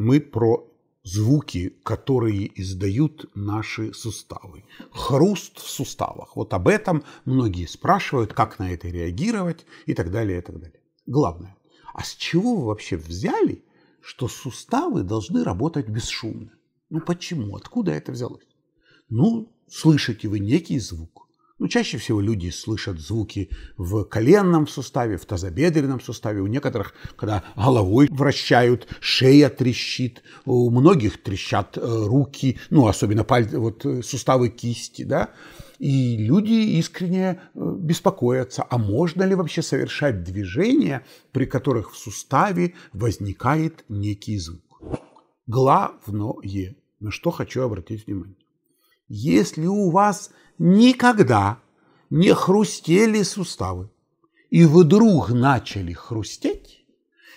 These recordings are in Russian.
мы про звуки, которые издают наши суставы. Хруст в суставах. Вот об этом многие спрашивают, как на это реагировать и так далее, и так далее. Главное, а с чего вы вообще взяли, что суставы должны работать бесшумно? Ну почему? Откуда это взялось? Ну, слышите вы некий звук. Ну, чаще всего люди слышат звуки в коленном суставе, в тазобедренном суставе. У некоторых, когда головой вращают, шея трещит, у многих трещат э, руки, ну, особенно пальцы, вот, э, суставы кисти, да. И люди искренне э, беспокоятся, а можно ли вообще совершать движения, при которых в суставе возникает некий звук. Главное, на что хочу обратить внимание. Если у вас никогда не хрустели суставы и вдруг начали хрустеть,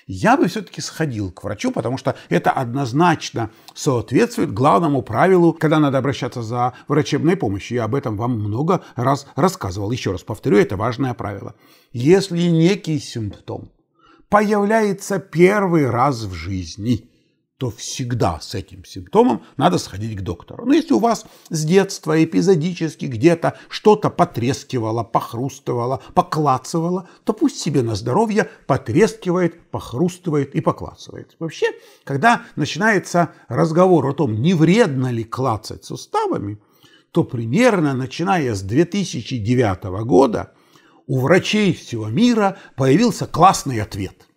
я бы все-таки сходил к врачу, потому что это однозначно соответствует главному правилу, когда надо обращаться за врачебной помощью. Я об этом вам много раз рассказывал. Еще раз повторю, это важное правило. Если некий симптом появляется первый раз в жизни – то всегда с этим симптомом надо сходить к доктору. Но ну, если у вас с детства эпизодически где-то что-то потрескивало, похрустывало, поклацывало, то пусть себе на здоровье потрескивает, похрустывает и поклацывает. Вообще, когда начинается разговор о том, не вредно ли клацать суставами, то примерно начиная с 2009 года у врачей всего мира появился классный ответ –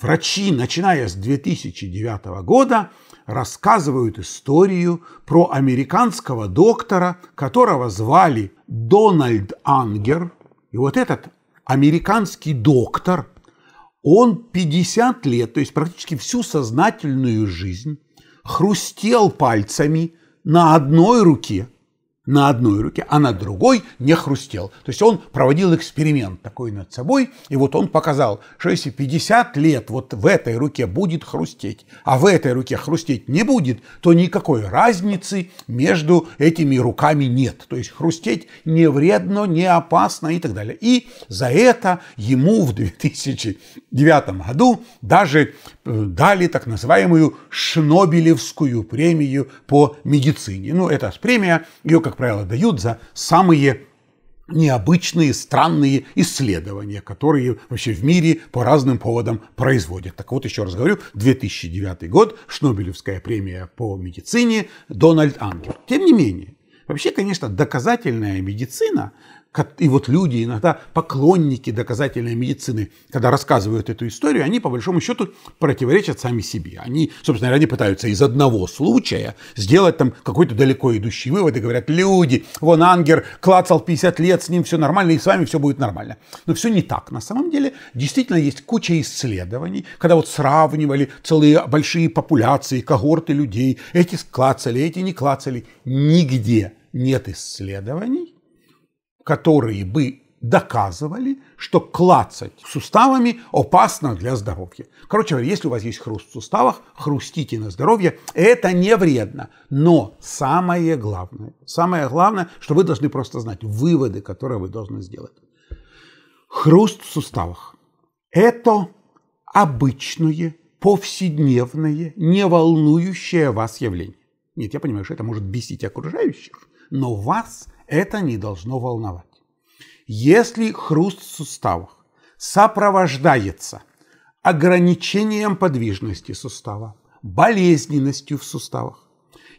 врачи, начиная с 2009 года, рассказывают историю про американского доктора, которого звали Дональд Ангер. И вот этот американский доктор, он 50 лет, то есть практически всю сознательную жизнь, хрустел пальцами на одной руке – на одной руке, а на другой не хрустел. То есть он проводил эксперимент такой над собой, и вот он показал, что если 50 лет вот в этой руке будет хрустеть, а в этой руке хрустеть не будет, то никакой разницы между этими руками нет. То есть хрустеть не вредно, не опасно и так далее. И за это ему в 2009 году даже э, дали так называемую Шнобелевскую премию по медицине. Ну, это премия, ее как как правило, дают за самые необычные, странные исследования, которые вообще в мире по разным поводам производят. Так вот, еще раз говорю, 2009 год, Шнобелевская премия по медицине, Дональд Ангел. Тем не менее, вообще, конечно, доказательная медицина и вот люди, иногда поклонники доказательной медицины, когда рассказывают эту историю, они по большому счету противоречат сами себе. Они, собственно говоря, они пытаются из одного случая сделать там какой-то далеко идущий вывод и говорят, люди, вон Ангер клацал 50 лет, с ним все нормально, и с вами все будет нормально. Но все не так. На самом деле действительно есть куча исследований, когда вот сравнивали целые большие популяции, когорты людей, эти клацали, эти не клацали. Нигде нет исследований, которые бы доказывали, что клацать суставами опасно для здоровья. Короче говоря, если у вас есть хруст в суставах, хрустите на здоровье. Это не вредно. Но самое главное, самое главное, что вы должны просто знать, выводы, которые вы должны сделать. Хруст в суставах – это обычное, повседневное, не волнующее вас явление. Нет, я понимаю, что это может бесить окружающих, но вас – это не должно волновать. Если хруст в суставах сопровождается ограничением подвижности сустава, болезненностью в суставах,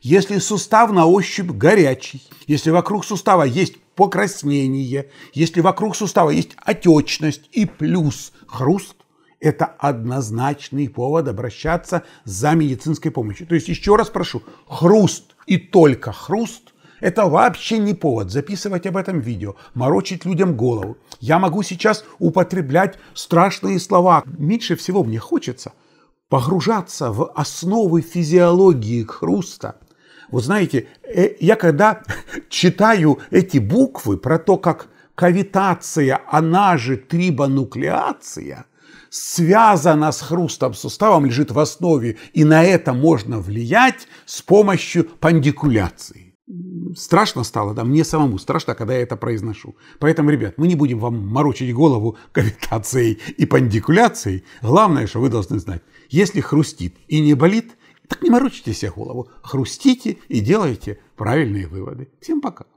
если сустав на ощупь горячий, если вокруг сустава есть покраснение, если вокруг сустава есть отечность и плюс хруст, это однозначный повод обращаться за медицинской помощью. То есть еще раз прошу, хруст и только хруст это вообще не повод записывать об этом видео, морочить людям голову. Я могу сейчас употреблять страшные слова. Меньше всего мне хочется погружаться в основы физиологии хруста. Вот знаете, э, я когда читаю эти буквы про то, как кавитация, она же трибонуклеация, связана с хрустом суставом, лежит в основе, и на это можно влиять с помощью пандикуляции страшно стало, да, мне самому страшно, когда я это произношу. Поэтому, ребят, мы не будем вам морочить голову кавитацией и пандикуляцией. Главное, что вы должны знать, если хрустит и не болит, так не морочите себе голову, хрустите и делайте правильные выводы. Всем пока.